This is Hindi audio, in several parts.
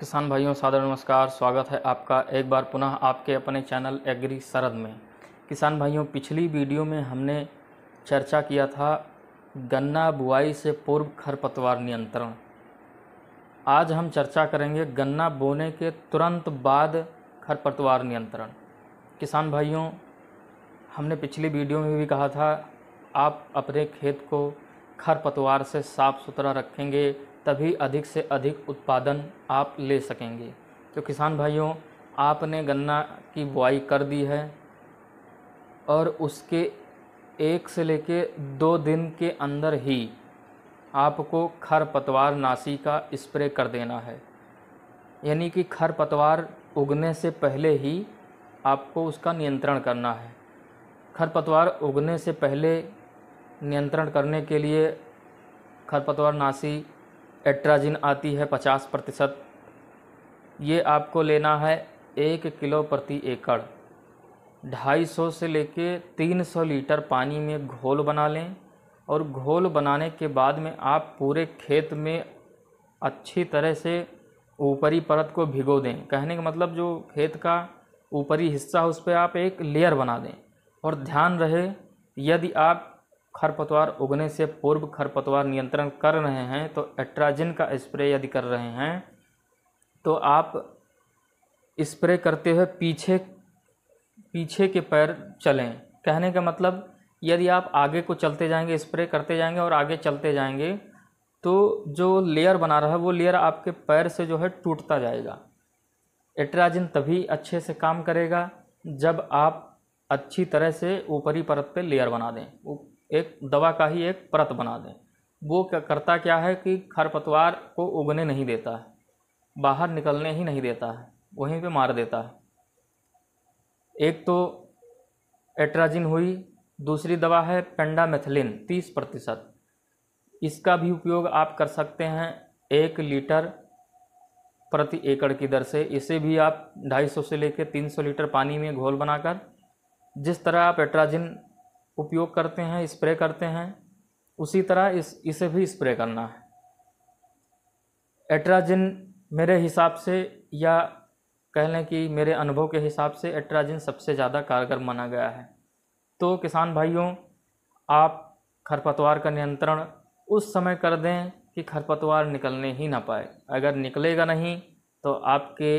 किसान भाइयों सादर नमस्कार स्वागत है आपका एक बार पुनः आपके अपने चैनल एग्री सरद में किसान भाइयों पिछली वीडियो में हमने चर्चा किया था गन्ना बुआई से पूर्व खरपतवार नियंत्रण आज हम चर्चा करेंगे गन्ना बोने के तुरंत बाद खरपतवार नियंत्रण किसान भाइयों हमने पिछली वीडियो में भी कहा था आप अपने खेत को खरपतवार से साफ़ सुथरा रखेंगे तभी अधिक से अधिक उत्पादन आप ले सकेंगे तो किसान भाइयों आपने गन्ना की बुआई कर दी है और उसके एक से लेके दो दिन के अंदर ही आपको खरपतवार नाशी का स्प्रे कर देना है यानी कि खरपतवार उगने से पहले ही आपको उसका नियंत्रण करना है खरपतवार उगने से पहले नियंत्रण करने के लिए खरपतवार नाशी एट्राजिन आती है पचास प्रतिशत ये आपको लेना है एक किलो प्रति एकड़ ढाई सौ से लेके तीन सौ लीटर पानी में घोल बना लें और घोल बनाने के बाद में आप पूरे खेत में अच्छी तरह से ऊपरी परत को भिगो दें कहने का मतलब जो खेत का ऊपरी हिस्सा उस पर आप एक लेयर बना दें और ध्यान रहे यदि आप खरपतवार उगने से पूर्व खरपतवार नियंत्रण कर रहे हैं तो एट्राजिन का स्प्रे यदि कर रहे हैं तो आप स्प्रे करते हुए पीछे पीछे के पैर चलें कहने का मतलब यदि आप आगे को चलते जाएंगे स्प्रे करते जाएंगे और आगे चलते जाएंगे तो जो लेयर बना रहा है वो लेयर आपके पैर से जो है टूटता जाएगा एट्राजिन तभी अच्छे से काम करेगा जब आप अच्छी तरह से ऊपरी परत पे लेयर बना दें एक दवा का ही एक परत बना दें वो क्या करता क्या है कि खरपतवार को उगने नहीं देता है बाहर निकलने ही नहीं देता है वहीं पे मार देता है एक तो एट्राजिन हुई दूसरी दवा है मेथलिन तीस प्रतिशत इसका भी उपयोग आप कर सकते हैं एक लीटर प्रति एकड़ की दर से इसे भी आप 250 से लेकर 300 लीटर पानी में घोल बनाकर जिस तरह आप एट्राजिन उपयोग करते हैं स्प्रे करते हैं उसी तरह इस इसे भी स्प्रे करना है एट्राजिन मेरे हिसाब से या कह लें कि मेरे अनुभव के हिसाब से एट्राजिन सबसे ज़्यादा कारगर माना गया है तो किसान भाइयों आप खरपतवार का नियंत्रण उस समय कर दें कि खरपतवार निकलने ही ना पाए अगर निकलेगा नहीं तो आपके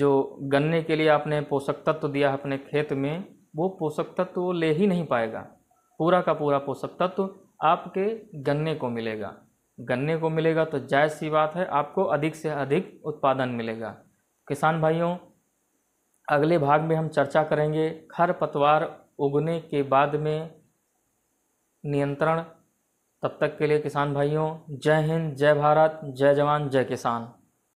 जो गन्ने के लिए आपने पोषक तत्व दिया है अपने खेत में वो पोषक तत्व वो ले ही नहीं पाएगा पूरा का पूरा पोषक तत्व आपके गन्ने को मिलेगा गन्ने को मिलेगा तो जायज़ सी बात है आपको अधिक से अधिक उत्पादन मिलेगा किसान भाइयों अगले भाग में हम चर्चा करेंगे खरपतवार उगने के बाद में नियंत्रण तब तक के लिए किसान भाइयों जय हिंद जय भारत जय जवान जय किसान